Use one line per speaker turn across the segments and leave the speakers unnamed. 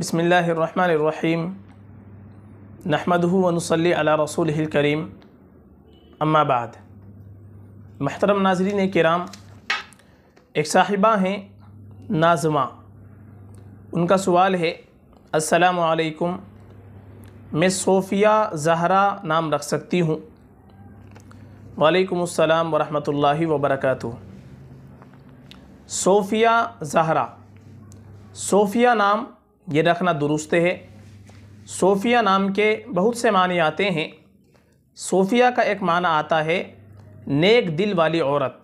बसमीम नहमदनसली रसूल करीम अम्माबाद महतरम नाजरीन कराम एक साहिबा हैं नाजमा उनका सवाल है असलकुम मैं सोफिया जहरा नाम रख सकती हूँ वालेकुम अस्सलाम वरहमतुल्लाहि सोफिया जहरा सोफिया नाम ये रखना दुरुस्त है सोफिया नाम के बहुत से मानी आते हैं सोफिया का एक माना आता है नेक दिल वाली औरत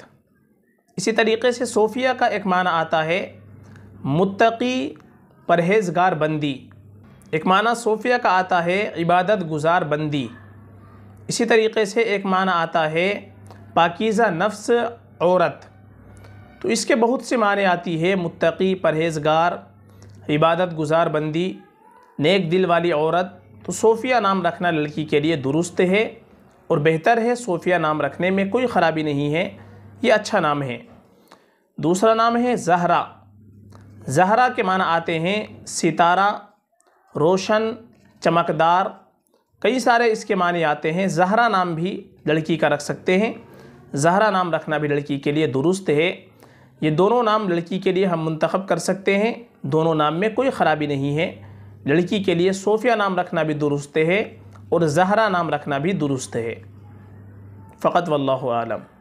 इसी तरीके से सोफिया का एक माना आता है मुतकी परहेजगार बंदी एक माना सोफिया का आता है इबादत गुजार बंदी इसी तरीके से एक माना आता है पाकिज़ा नफ्स औरत तो इसके बहुत से माने आती है मुतकी परहेजगार इबादत गुजार बंदी नेक दिल वाली औरत तो सोफिया नाम रखना लड़की के लिए दुरुस्त है और बेहतर है सोफिया नाम रखने में कोई ख़राबी नहीं है ये अच्छा नाम है दूसरा नाम है जहरा जहरा के माना आते हैं सितारा रोशन चमकदार कई सारे इसके माने आते हैं जहरा नाम भी लड़की का रख सकते हैं जहरा नाम रखना भी लड़की के लिए दुरुस्त है ये दोनों नाम लड़की के लिए हम मंतखब कर सकते हैं दोनों नाम में कोई ख़राबी नहीं है लड़की के लिए सोफिया नाम रखना भी दुरुस्त है और जहरा नाम रखना भी दुरुस्त है फ़कत वल्लम